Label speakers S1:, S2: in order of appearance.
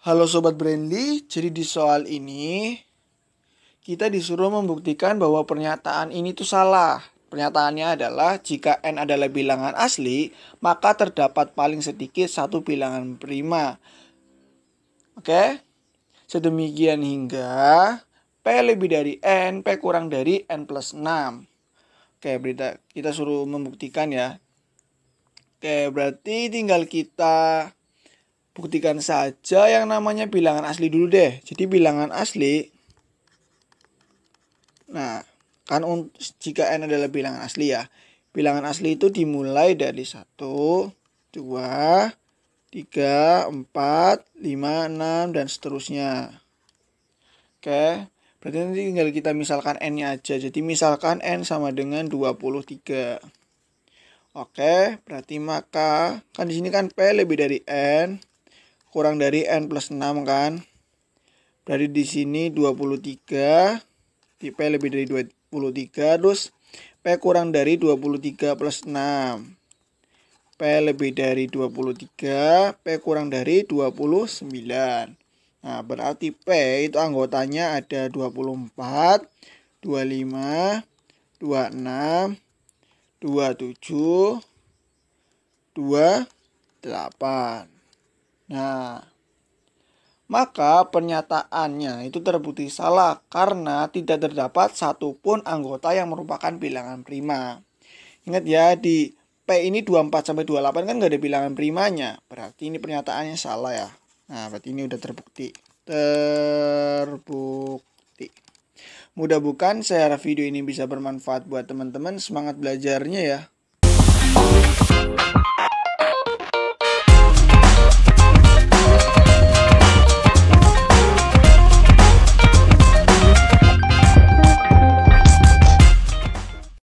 S1: Halo Sobat Brandy, jadi di soal ini kita disuruh membuktikan bahwa pernyataan ini tuh salah. Pernyataannya adalah jika N adalah bilangan asli, maka terdapat paling sedikit satu bilangan prima. Oke? Sedemikian hingga P lebih dari N, P kurang dari N plus 6. Oke, berita kita suruh membuktikan ya. Oke, berarti tinggal kita buktikan saja yang namanya bilangan asli dulu deh. Jadi bilangan asli Nah, kan jika n adalah bilangan asli ya. Bilangan asli itu dimulai dari 1, 2, 3, 4, 5, 6 dan seterusnya. Oke. Berarti nanti tinggal kita misalkan N-nya aja. Jadi misalkan N sama dengan 23. Oke, berarti maka kan di sini kan P lebih dari N kurang dari N plus 6 kan. Berarti di sini 23 di P lebih dari 23 terus P kurang dari 23 plus 6. P lebih dari 23, P kurang dari 29. Nah, berarti P itu anggotanya ada 24, 25, 26, 27, 28. Nah, maka pernyataannya itu terbukti salah karena tidak terdapat satupun anggota yang merupakan bilangan prima. Ingat ya, di P ini 24 sampai 28 kan nggak ada bilangan primanya. Berarti ini pernyataannya salah ya. Nah, berarti ini udah terbukti. Terbukti. Mudah bukan? Saya harap video ini bisa bermanfaat buat teman-teman. Semangat belajarnya ya.